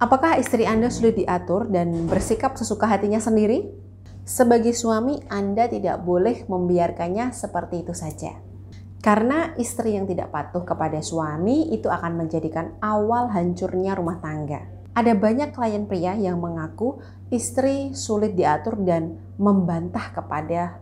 Apakah istri Anda sulit diatur dan bersikap sesuka hatinya sendiri? Sebagai suami, Anda tidak boleh membiarkannya seperti itu saja. Karena istri yang tidak patuh kepada suami itu akan menjadikan awal hancurnya rumah tangga. Ada banyak klien pria yang mengaku istri sulit diatur dan membantah kepada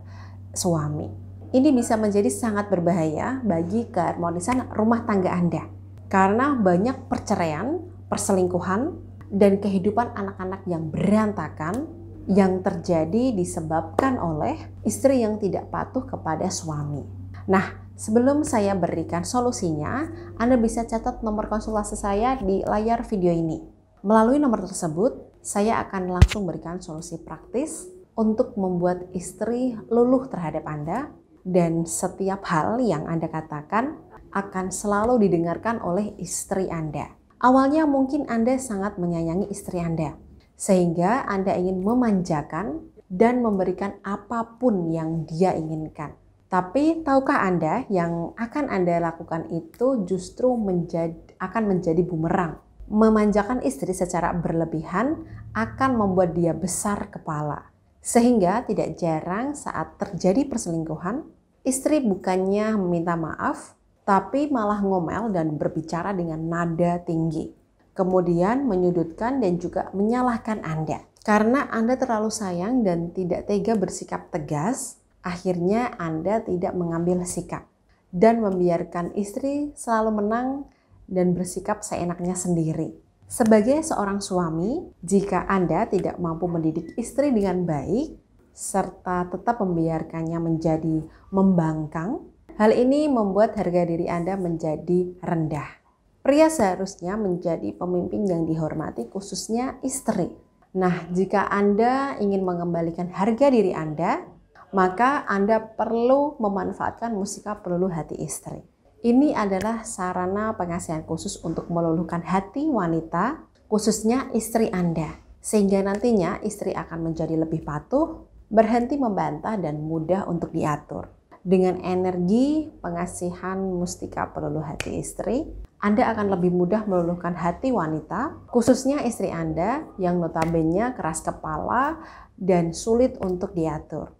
suami. Ini bisa menjadi sangat berbahaya bagi keharmonisan rumah tangga Anda. Karena banyak perceraian, perselingkuhan, dan kehidupan anak-anak yang berantakan yang terjadi disebabkan oleh istri yang tidak patuh kepada suami. Nah, sebelum saya berikan solusinya, Anda bisa catat nomor konsultasi saya di layar video ini. Melalui nomor tersebut, saya akan langsung berikan solusi praktis untuk membuat istri luluh terhadap Anda dan setiap hal yang Anda katakan akan selalu didengarkan oleh istri Anda. Awalnya mungkin Anda sangat menyayangi istri Anda, sehingga Anda ingin memanjakan dan memberikan apapun yang dia inginkan. Tapi tahukah Anda yang akan Anda lakukan itu justru menjadi, akan menjadi bumerang. Memanjakan istri secara berlebihan akan membuat dia besar kepala. Sehingga tidak jarang saat terjadi perselingkuhan, istri bukannya meminta maaf, tapi malah ngomel dan berbicara dengan nada tinggi. Kemudian menyudutkan dan juga menyalahkan Anda. Karena Anda terlalu sayang dan tidak tega bersikap tegas, akhirnya Anda tidak mengambil sikap dan membiarkan istri selalu menang dan bersikap seenaknya sendiri. Sebagai seorang suami, jika Anda tidak mampu mendidik istri dengan baik serta tetap membiarkannya menjadi membangkang, Hal ini membuat harga diri Anda menjadi rendah. Pria seharusnya menjadi pemimpin yang dihormati, khususnya istri. Nah, jika Anda ingin mengembalikan harga diri Anda, maka Anda perlu memanfaatkan musika perlu hati istri. Ini adalah sarana pengasihan khusus untuk meluluhkan hati wanita, khususnya istri Anda. Sehingga nantinya istri akan menjadi lebih patuh, berhenti membantah dan mudah untuk diatur dengan energi pengasihan mustika peluluh hati istri, Anda akan lebih mudah meluluhkan hati wanita, khususnya istri Anda yang notabene keras kepala dan sulit untuk diatur.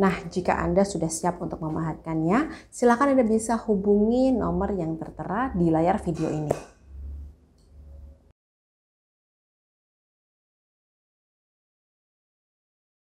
Nah, jika Anda sudah siap untuk memahatkannya, silakan Anda bisa hubungi nomor yang tertera di layar video ini.